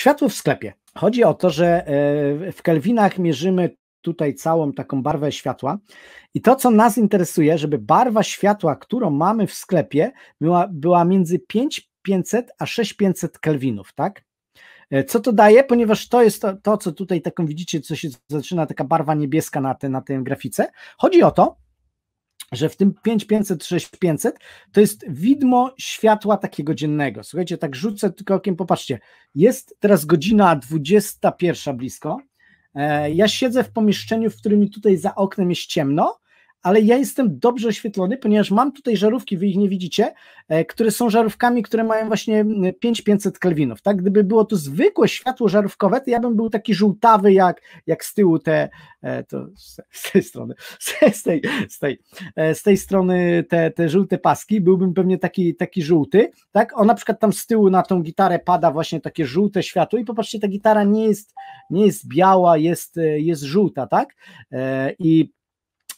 Światło w sklepie. Chodzi o to, że e, w kelwinach mierzymy tutaj całą taką barwę światła i to, co nas interesuje, żeby barwa światła, którą mamy w sklepie, była, była między 5500 a 6500 kelwinów, tak? E, co to daje? Ponieważ to jest to, to, co tutaj taką widzicie, co się zaczyna, taka barwa niebieska na, te, na tej grafice. Chodzi o to, że w tym 5500, 6500 to jest widmo światła takiego dziennego. Słuchajcie, tak rzucę tylko okiem, popatrzcie. Jest teraz godzina 21 blisko. E, ja siedzę w pomieszczeniu, w którym tutaj za oknem jest ciemno, ale ja jestem dobrze oświetlony, ponieważ mam tutaj żarówki, wy ich nie widzicie, e, które są żarówkami, które mają właśnie 5500 kelwinów, tak? Gdyby było to zwykłe światło żarówkowe, to ja bym był taki żółtawy, jak, jak z tyłu te, e, to z tej strony, z tej, z tej, e, z tej strony te, te żółte paski, byłbym pewnie taki, taki żółty, tak? O, na przykład tam z tyłu na tą gitarę pada właśnie takie żółte światło i popatrzcie, ta gitara nie jest, nie jest biała, jest, jest żółta, tak? I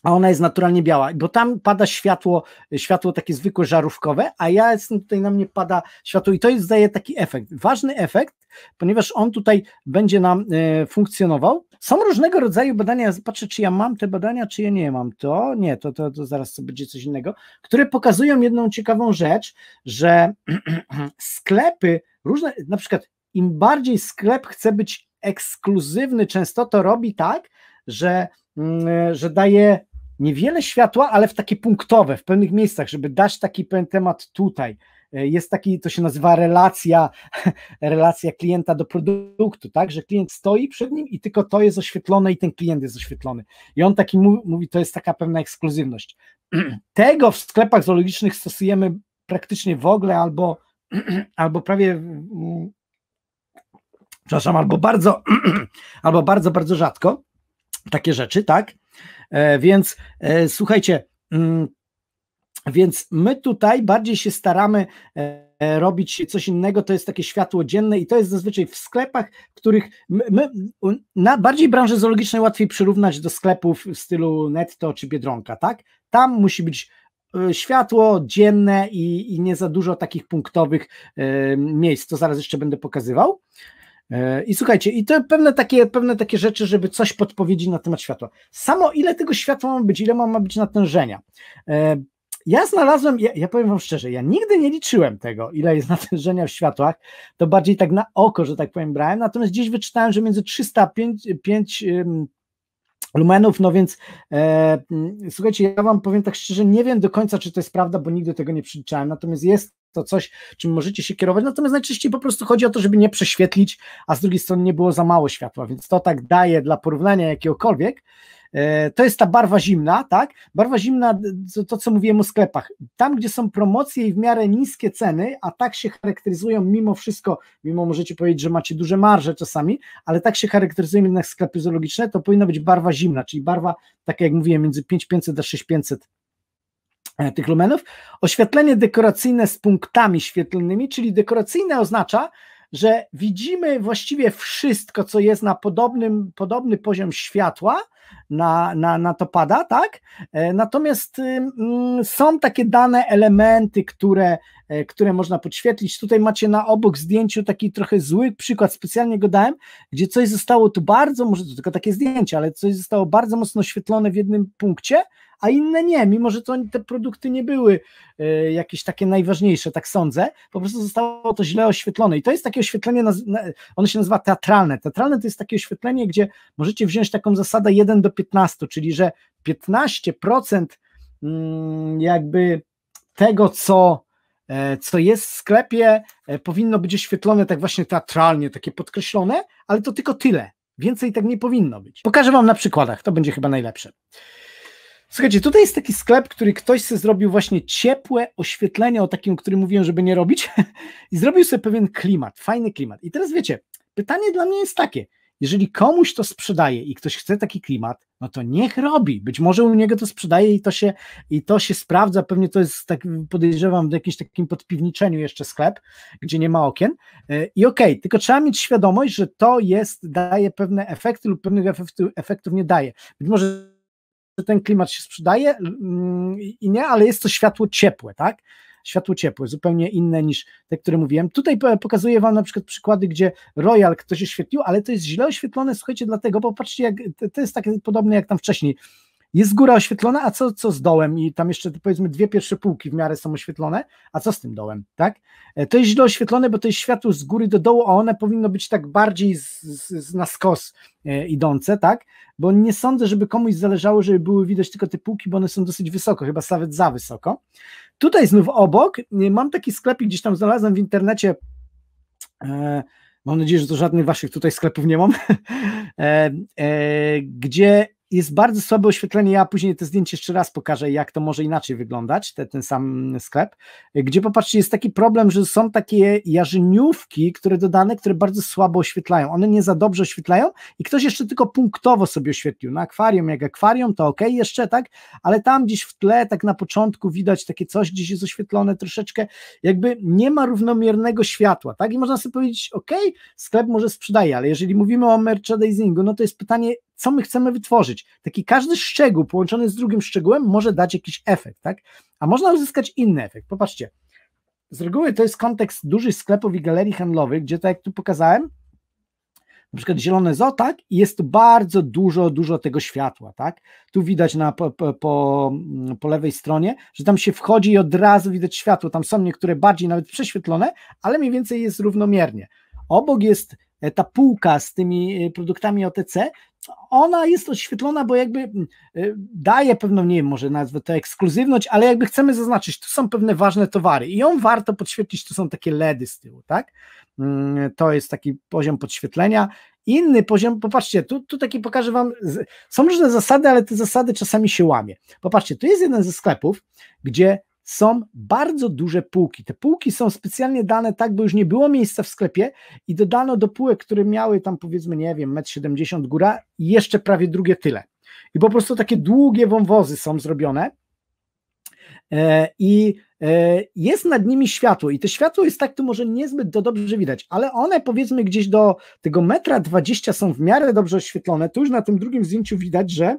a ona jest naturalnie biała, bo tam pada światło, światło takie zwykłe żarówkowe, a ja jestem tutaj, na mnie pada światło i to jest, daje taki efekt, ważny efekt, ponieważ on tutaj będzie nam e, funkcjonował. Są różnego rodzaju badania, patrzę czy ja mam te badania, czy ja nie mam to, nie, to, to, to zaraz to będzie coś innego, które pokazują jedną ciekawą rzecz, że sklepy, różne, na przykład im bardziej sklep chce być ekskluzywny, często to robi tak, że mm, e, że daje niewiele światła, ale w takie punktowe, w pewnych miejscach, żeby dać taki pewien temat tutaj. E, jest taki, to się nazywa relacja, relacja klienta do produktu, tak, że klient stoi przed nim i tylko to jest oświetlone i ten klient jest oświetlony. I on taki mówi, to jest taka pewna ekskluzywność. Tego w sklepach zoologicznych stosujemy praktycznie w ogóle albo, albo prawie mm, przepraszam, albo bardzo, albo bardzo, bardzo rzadko takie rzeczy, tak? E, więc e, słuchajcie, mm, więc my tutaj bardziej się staramy e, robić coś innego, to jest takie światło dzienne i to jest zazwyczaj w sklepach, których my, my na bardziej branży zoologicznej łatwiej przyrównać do sklepów w stylu Netto czy Biedronka, tak? Tam musi być światło dzienne i, i nie za dużo takich punktowych miejsc, to zaraz jeszcze będę pokazywał. E, I słuchajcie, i to pewne takie, pewne takie rzeczy, żeby coś podpowiedzieć na temat światła. Samo ile tego światła ma być, ile ma, ma być natężenia. E, ja znalazłem, ja, ja, powiem Wam szczerze, ja nigdy nie liczyłem tego, ile jest natężenia w światłach. To bardziej tak na oko, że tak powiem, brałem. Natomiast gdzieś wyczytałem, że między 305 5, lumenów, no więc e, mm, słuchajcie, ja wam powiem tak szczerze, nie wiem do końca, czy to jest prawda, bo nigdy tego nie przeliczałem, natomiast jest to coś, czym możecie się kierować. Natomiast najczęściej po prostu chodzi o to, żeby nie prześwietlić, a z drugiej strony nie było za mało światła, więc to tak daje dla porównania jakiegokolwiek. E, to jest ta barwa zimna, tak? Barwa zimna, to, to co mówiłem o sklepach. Tam, gdzie są promocje i w miarę niskie ceny, a tak się charakteryzują mimo wszystko, mimo możecie powiedzieć, że macie duże marże czasami, ale tak się charakteryzują jednak sklepy zoologiczne, to powinna być barwa zimna, czyli barwa, tak jak mówiłem, między 5500 a 6500 E, tych lumenów. Oświetlenie dekoracyjne z punktami świetlnymi, czyli dekoracyjne oznacza, że widzimy właściwie wszystko, co jest na podobnym, podobny poziom światła, na, na, na to pada, tak? E, natomiast są takie dane elementy, które, e, które można podświetlić. Tutaj macie na obok zdjęciu taki trochę zły przykład, specjalnie go dałem, gdzie coś zostało tu bardzo, może to tylko takie zdjęcie, ale coś zostało bardzo mocno oświetlone w jednym punkcie, a inne nie, mimo że to te produkty nie były e, jakieś takie najważniejsze, tak sądzę, po prostu zostało to źle oświetlone i to jest takie oświetlenie, ono się nazywa teatralne. Teatralne to jest takie oświetlenie, gdzie możecie wziąć taką zasadę 1 do 15, czyli że 15% mm, jakby tego, co e, co jest w sklepie, e, powinno być oświetlone tak właśnie teatralnie, takie podkreślone, ale to tylko tyle. Więcej tak nie powinno być. Pokażę Wam na przykładach, to będzie chyba najlepsze. Słuchajcie, tutaj jest taki sklep, który ktoś sobie zrobił właśnie ciepłe oświetlenie o takim, który mówiłem, żeby nie robić i zrobił sobie pewien klimat, fajny klimat. I teraz wiecie, pytanie dla mnie jest takie, jeżeli komuś to sprzedaje i ktoś chce taki klimat, no to niech robi. Być może u niego to sprzedaje i to się, i to się sprawdza. Pewnie to jest, tak podejrzewam, w jakimś takim podpiwniczeniu jeszcze sklep, gdzie nie ma okien. E, I okej, okay, tylko trzeba mieć świadomość, że to jest, daje pewne efekty lub pewnych efektów, efektów nie daje. Być może że ten klimat się sprzedaje mm, i nie, ale jest to światło ciepłe, tak? Światło ciepłe, zupełnie inne niż te, które mówiłem. Tutaj pokazuję Wam na przykład przykłady, gdzie Royal ktoś oświetlił, ale to jest źle oświetlone, słuchajcie, dlatego, bo patrzcie, jak, to jest takie podobne jak tam wcześniej jest góra oświetlona, a co, co z dołem? I tam jeszcze powiedzmy dwie pierwsze półki w miarę są oświetlone, a co z tym dołem, tak? E, to jest źle oświetlone, bo to jest światło z góry do dołu, a one powinno być tak bardziej z, z, na skos e, idące, tak? Bo nie sądzę, żeby komuś zależało, żeby były widać tylko te półki, bo one są dosyć wysoko, chyba nawet za wysoko. Tutaj znów obok e, mam taki sklepik, gdzieś tam znalazłem w internecie. E, mam nadzieję, że to żadnych waszych tutaj sklepów nie mam, e, e, gdzie jest bardzo słabe oświetlenie. Ja później te zdjęcie jeszcze raz pokażę, jak to może inaczej wyglądać, te, ten sam sklep. Gdzie popatrzcie, jest taki problem, że są takie jarzyniówki, które dodane, które bardzo słabo oświetlają. One nie za dobrze oświetlają i ktoś jeszcze tylko punktowo sobie oświetlił. Na akwarium, jak akwarium, to ok, jeszcze tak, ale tam gdzieś w tle, tak na początku widać takie coś, gdzieś jest oświetlone troszeczkę, jakby nie ma równomiernego światła, tak? I można sobie powiedzieć, ok, sklep może sprzedaje, ale jeżeli mówimy o merchandisingu, no to jest pytanie, co my chcemy wytworzyć. Taki każdy szczegół połączony z drugim szczegółem może dać jakiś efekt, tak? A można uzyskać inny efekt. Popatrzcie, z reguły to jest kontekst dużych sklepów i galerii handlowych, gdzie tak jak tu pokazałem, na przykład zielone zoo, tak, i jest tu bardzo dużo, dużo tego światła, tak, tu widać na, po, po, po lewej stronie, że tam się wchodzi i od razu widać światło, tam są niektóre bardziej nawet prześwietlone, ale mniej więcej jest równomiernie. Obok jest E, ta półka z tymi e, produktami OTC, ona jest oświetlona, bo jakby e, daje pewną, nie wiem, może nazwę to ekskluzywność, ale jakby chcemy zaznaczyć, tu są pewne ważne towary i ją warto podświetlić, tu są takie LEDy z tyłu, tak? Mm, to jest taki poziom podświetlenia. Inny poziom, popatrzcie, tu, tu taki pokażę Wam, są różne zasady, ale te zasady czasami się łamie. Popatrzcie, tu jest jeden ze sklepów, gdzie są bardzo duże półki. Te półki są specjalnie dane tak, bo już nie było miejsca w sklepie i dodano do półek, które miały tam powiedzmy, nie wiem, 1,70 m góra i jeszcze prawie drugie tyle. I po prostu takie długie wąwozy są zrobione e, i e, jest nad nimi światło i to światło jest tak tu może niezbyt do dobrze widać, ale one powiedzmy gdzieś do tego metra 20 są w miarę dobrze oświetlone, tu już na tym drugim zdjęciu widać, że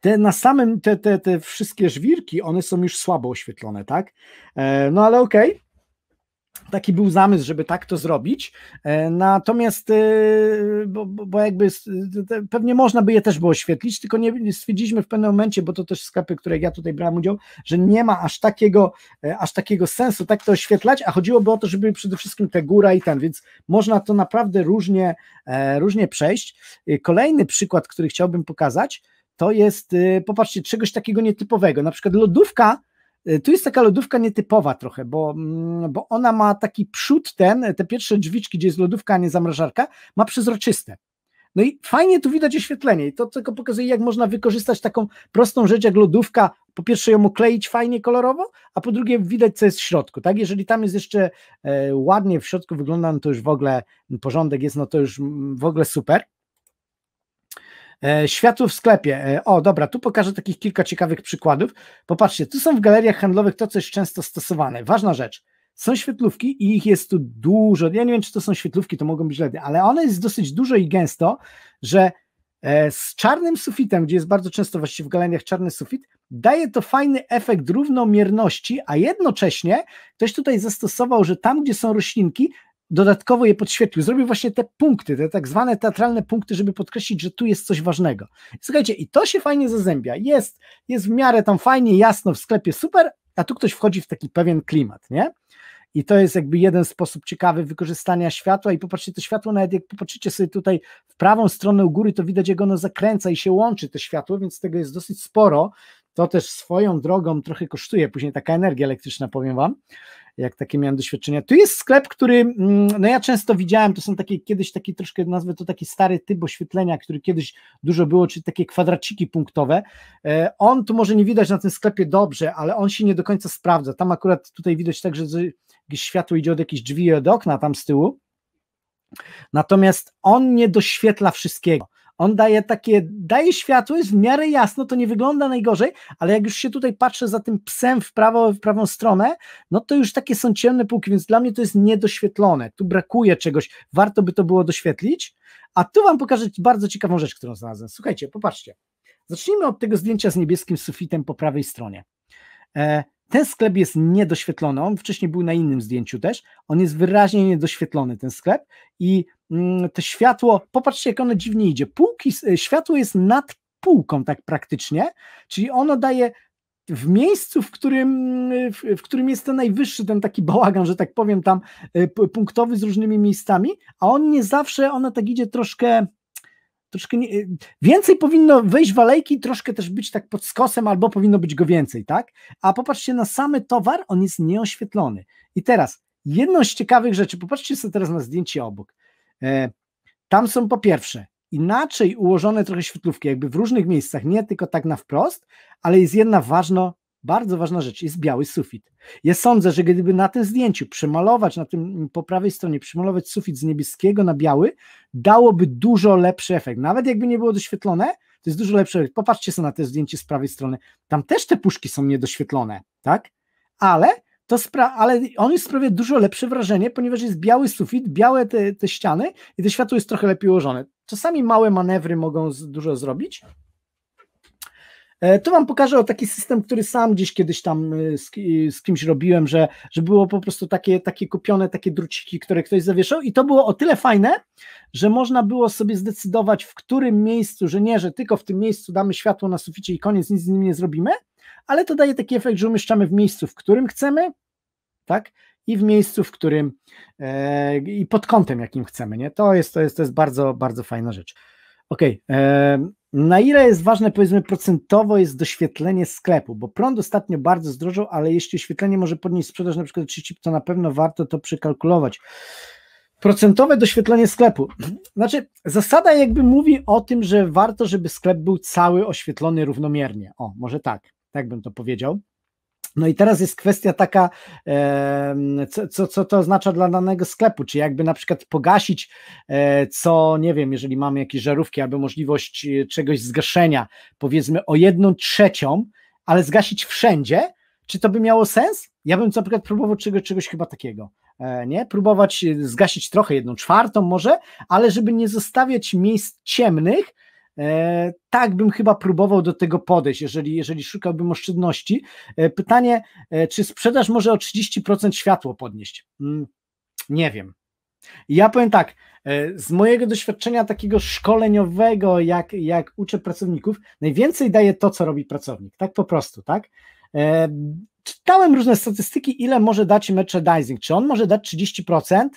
te na samym, te, te, te wszystkie żwirki, one są już słabo oświetlone, tak? E, no ale okej. Okay taki był zamysł, żeby tak to zrobić. E, natomiast, e, bo, bo, jakby pewnie można by je też było oświetlić, tylko nie stwierdziliśmy w pewnym momencie, bo to też sklepy, które ja tutaj brałem udział, że nie ma aż takiego, aż takiego sensu tak to oświetlać, a chodziłoby o to, żeby przede wszystkim te góra i ten, więc można to naprawdę różnie, różnie przejść. Kolejny przykład, który chciałbym pokazać, to jest, y, popatrzcie, czegoś takiego nietypowego. Na przykład lodówka, y, tu jest taka lodówka nietypowa trochę, bo, mm, bo ona ma taki przód ten, te pierwsze drzwiczki, gdzie jest lodówka, a nie zamrażarka, ma przezroczyste. No i fajnie tu widać oświetlenie i to tylko pokazuje, jak można wykorzystać taką prostą rzecz jak lodówka, po pierwsze ją okleić fajnie kolorowo, a po drugie widać, co jest w środku, tak? Jeżeli tam jest jeszcze e, ładnie w środku wygląda, no to już w ogóle porządek jest, no to już mm, w ogóle super. E, światło w sklepie. E, o, dobra, tu pokażę takich kilka ciekawych przykładów. Popatrzcie, tu są w galeriach handlowych to, co jest często stosowane. Ważna rzecz. Są świetlówki i ich jest tu dużo. Ja nie wiem, czy to są świetlówki, to mogą być LEDy, ale one jest dosyć dużo i gęsto, że e, z czarnym sufitem, gdzie jest bardzo często właściwie w galeriach czarny sufit, daje to fajny efekt równomierności, a jednocześnie ktoś tutaj zastosował, że tam, gdzie są roślinki, dodatkowo je podświetlił. Zrobił właśnie te punkty, te tak zwane teatralne punkty, żeby podkreślić, że tu jest coś ważnego. Słuchajcie, i to się fajnie zazębia. Jest, jest w miarę tam fajnie, jasno, w sklepie super, a tu ktoś wchodzi w taki pewien klimat, nie? I to jest jakby jeden sposób ciekawy wykorzystania światła. I popatrzcie, to światło, nawet jak popatrzycie sobie tutaj w prawą stronę u góry, to widać, jak ono zakręca i się łączy to światło, więc tego jest dosyć sporo. To też swoją drogą trochę kosztuje później taka energia elektryczna, powiem Wam jak takie miałem doświadczenia. Tu jest sklep, który, mm, no ja często widziałem, to są takie kiedyś taki troszkę, nazwę to taki stary typ oświetlenia, który kiedyś dużo było, czyli takie kwadraciki punktowe. E, on tu może nie widać na tym sklepie dobrze, ale on się nie do końca sprawdza. Tam akurat tutaj widać tak, że jakieś światło idzie od jakichś drzwi od okna tam z tyłu. Natomiast on nie doświetla wszystkiego. On daje takie, daje światło, jest w miarę jasno, to nie wygląda najgorzej, ale jak już się tutaj patrzę za tym psem w, prawo, w prawą stronę, no to już takie są ciemne półki, więc dla mnie to jest niedoświetlone. Tu brakuje czegoś, warto by to było doświetlić. A tu Wam pokażę bardzo ciekawą rzecz, którą znalazłem. Słuchajcie, popatrzcie. Zacznijmy od tego zdjęcia z niebieskim sufitem po prawej stronie. E, ten sklep jest niedoświetlony. On wcześniej był na innym zdjęciu też. On jest wyraźnie niedoświetlony, ten sklep. I Mm, to światło, popatrzcie jak ono dziwnie idzie, półki, e, światło jest nad półką tak praktycznie, czyli ono daje w miejscu, w którym, mm, w, którym jest ten najwyższy, ten taki bałagan, że tak powiem, tam e, punktowy z różnymi miejscami, a on nie zawsze, ono tak idzie troszkę, troszkę nie, e, więcej powinno wejść walejki, troszkę też być tak pod skosem, albo powinno być go więcej, tak? A popatrzcie na samy towar, on jest nieoświetlony. I teraz, jedną z ciekawych rzeczy, popatrzcie sobie teraz na zdjęcie obok. E, tam są po pierwsze inaczej ułożone trochę świetlówki, jakby w różnych miejscach, nie tylko tak na wprost, ale jest jedna ważna, bardzo ważna rzecz, jest biały sufit. Ja sądzę, że gdyby na tym zdjęciu przemalować, na tym po prawej stronie, przemalować sufit z niebieskiego na biały, dałoby dużo lepszy efekt. Nawet jakby nie było doświetlone, to jest dużo lepszy efekt. Popatrzcie sobie na to zdjęcie z prawej strony. Tam też te puszki są niedoświetlone, tak? Ale to spra- ale on jest sprawia dużo lepsze wrażenie, ponieważ jest biały sufit, białe te, te ściany i to światło jest trochę lepiej ułożone. Czasami małe manewry mogą z, dużo zrobić. E, tu Wam pokażę o taki system, który sam gdzieś kiedyś tam e, z, z, kimś robiłem, że, że było po prostu takie, takie kupione, takie druciki, które ktoś zawieszał, i to było o tyle fajne, że można było sobie zdecydować, w którym miejscu, że nie, że tylko w tym miejscu damy światło na suficie i koniec, nic z nim nie zrobimy, ale to daje taki efekt, że umieszczamy w miejscu, w którym chcemy, tak? I w miejscu, w którym e, i pod kątem, jakim chcemy, nie? To jest, to jest, to jest bardzo, bardzo fajna rzecz. OK. E, na ile jest ważne, powiedzmy, procentowo jest doświetlenie sklepu, bo prąd ostatnio bardzo zdrożał, ale jeśli oświetlenie może podnieść sprzedaż na przykład 30, to na pewno warto to przekalkulować. Procentowe doświetlenie sklepu. Znaczy, zasada jakby mówi o tym, że warto, żeby sklep był cały oświetlony równomiernie. O, może tak jakbym to powiedział. No i teraz jest kwestia taka, co, co, co to oznacza dla danego sklepu, czy jakby na przykład pogasić, e, co nie wiem, jeżeli mamy jakieś żarówki, aby możliwość e, czegoś zgaszenia, powiedzmy o jedną trzecią, ale zgasić wszędzie, czy to by miało sens? Ja bym na przykład próbował czegoś, czegoś chyba takiego e, nie? Próbować zgasić trochę, jedną czwartą może, ale żeby nie zostawiać miejsc ciemnych, E, tak bym chyba próbował do tego podejść, jeżeli, jeżeli szukałbym oszczędności. E, pytanie, e, czy sprzedaż może o 30% światło podnieść? Mm, nie wiem. Ja powiem tak, z mojego doświadczenia takiego szkoleniowego, jak, jak uczę pracowników, najwięcej daje to, co robi pracownik, tak po prostu, tak? Czytałem różne statystyki, ile może dać merchandising. Czy on może dać 30%?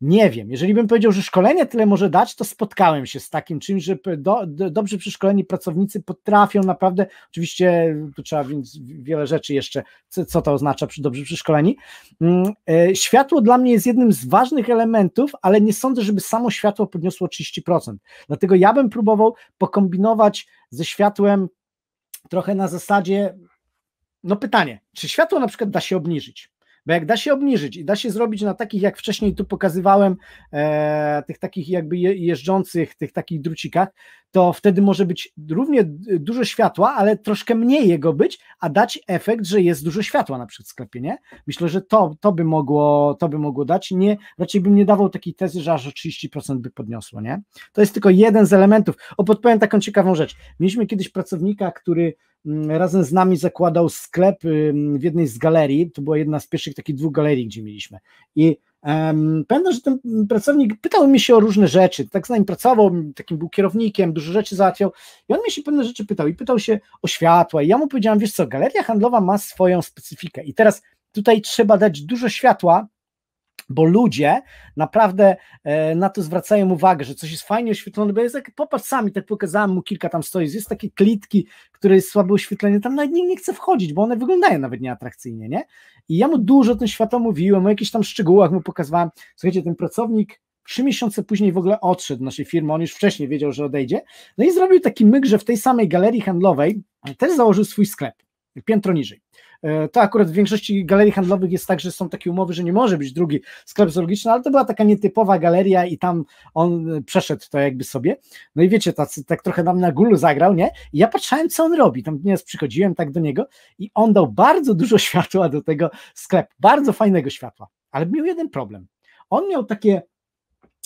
Nie wiem. Jeżeli bym powiedział, że szkolenie tyle może dać, to spotkałem się z takim czymś, że do, do, dobrze przeszkoleni pracownicy potrafią naprawdę, oczywiście tu trzeba więc wiele rzeczy jeszcze, co, co to oznacza przy dobrze przeszkoleni. Mm, e, światło dla mnie jest jednym z ważnych elementów, ale nie sądzę, żeby samo światło podniosło 30%. Dlatego ja bym próbował pokombinować ze światłem trochę na zasadzie, no pytanie, czy światło na przykład da się obniżyć? Bo jak da się obniżyć i da się zrobić na takich, jak wcześniej tu pokazywałem, e, tych takich jakby jeżdżących, tych takich drucikach, to wtedy może być równie dużo światła, ale troszkę mniej jego być, a dać efekt, że jest dużo światła na przykład w sklepie, nie? Myślę, że to, to, by, mogło, to by mogło dać. Nie, raczej bym nie dawał takiej tezy, że aż o 30% by podniosło, nie? To jest tylko jeden z elementów. O, podpowiem taką ciekawą rzecz. Mieliśmy kiedyś pracownika, który Mm, razem z nami zakładał sklep y, w jednej z galerii. To była jedna z pierwszych takich dwóch galerii, gdzie mieliśmy. I um, pamiętam, że ten pracownik pytał mi się o różne rzeczy. Tak z nim pracował, takim był kierownikiem, dużo rzeczy załatwiał. I on mnie się pewne rzeczy pytał. I pytał się o światła. I ja mu powiedziałem, wiesz co, galeria handlowa ma swoją specyfikę. I teraz tutaj trzeba dać dużo światła bo ludzie naprawdę e, na to zwracają uwagę, że coś jest fajnie oświetlone, bo jest jak popatrz sami, tak pokazałem mu kilka tam stoi, jest takie klitki, które jest słabe oświetlenie, tam nawet nikt nie chce wchodzić, bo one wyglądają nawet nieatrakcyjnie, nie? I ja mu dużo o tym świata mówiłem, o jakichś tam szczegółach mu pokazywałem, słuchajcie, ten pracownik trzy miesiące później w ogóle odszedł do naszej firmy, on już wcześniej wiedział, że odejdzie, no i zrobił taki myk, że w tej samej galerii handlowej też założył swój sklep, piętro niżej. E, to akurat w większości galerii handlowych jest tak, że są takie umowy, że nie może być drugi sklep zoologiczny, ale to była taka nietypowa galeria i tam on e, przeszedł to jakby sobie. No i wiecie, tacy, tak trochę nam na gulu zagrał, nie? I ja patrzałem, co on robi. Tam nieraz przychodziłem tak do niego i on dał bardzo dużo światła do tego sklepu, bardzo fajnego światła, ale miał jeden problem. On miał takie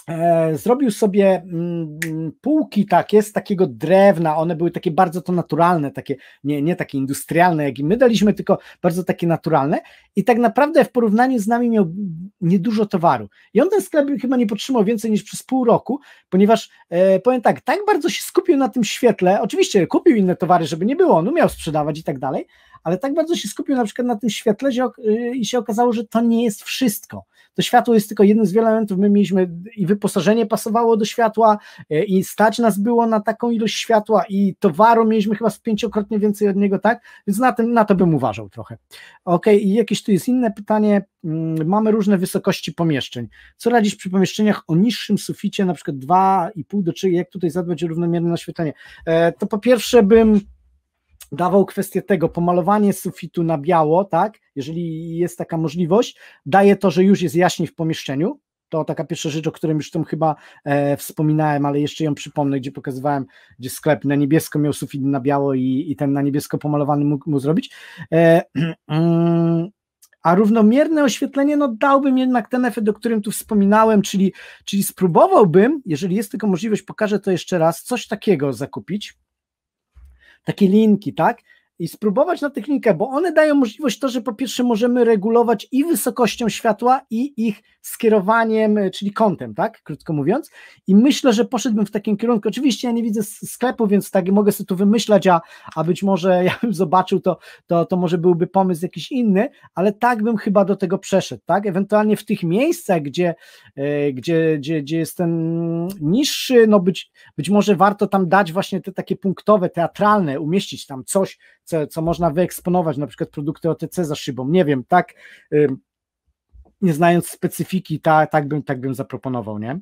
E, zrobił sobie mm, półki takie z takiego drewna, one były takie bardzo to naturalne, takie nie, nie takie industrialne, jak i my daliśmy, tylko bardzo takie naturalne i tak naprawdę w porównaniu z nami miał niedużo towaru. I on ten sklep chyba nie potrzymał więcej niż przez pół roku, ponieważ e, powiem tak, tak bardzo się skupił na tym świetle, oczywiście kupił inne towary, żeby nie było, on umiał sprzedawać i tak dalej, ale tak bardzo się skupił na przykład na tym świetle że, e, i się okazało, że to nie jest wszystko to światło jest tylko jednym z wielu elementów. My mieliśmy i wyposażenie pasowało do światła, e, i stać nas było na taką ilość światła, i towaru mieliśmy chyba z pięciokrotnie więcej od niego, tak? Więc na, tym, na to bym uważał trochę. Okej, okay, i jakieś tu jest inne pytanie. Mm, mamy różne wysokości pomieszczeń. Co radzić przy pomieszczeniach o niższym suficie, na przykład 2,5 do 3, jak tutaj zadbać o równomierne oświetlenie? E, to po pierwsze bym dawał kwestię tego, pomalowanie sufitu na biało, tak, jeżeli jest taka możliwość, daje to, że już jest jaśniej w pomieszczeniu, to taka pierwsza rzecz, o której już tam chyba e, wspominałem, ale jeszcze ją przypomnę, gdzie pokazywałem, gdzie sklep na niebiesko miał sufit na biało i, i ten na niebiesko pomalowany mógł mu zrobić. E, mm, a równomierne oświetlenie, no dałbym jednak ten efekt, o którym tu wspominałem, czyli, czyli spróbowałbym, jeżeli jest tylko możliwość, pokażę to jeszcze raz, coś takiego zakupić. takie linki, tak? i spróbować na technikę, bo one dają możliwość to, że po pierwsze możemy regulować i wysokością światła, i ich skierowaniem, e, czyli kątem, tak? Krótko mówiąc. I myślę, że poszedłbym w takim kierunku. Oczywiście ja nie widzę sklepu, więc tak mogę sobie tu wymyślać, a, a być może ja bym zobaczył, to, to, to może byłby pomysł jakiś inny, ale tak bym chyba do tego przeszedł, tak? Ewentualnie w tych miejscach, gdzie, e, gdzie, gdzie, gdzie jest ten niższy, no być, być może warto tam dać właśnie te takie punktowe, teatralne, umieścić tam coś, co, co można wyeksponować, na przykład produkty OTC za szybą. Nie wiem, tak, nie znając specyfiki, ta, tak, bym, tak bym zaproponował, nie?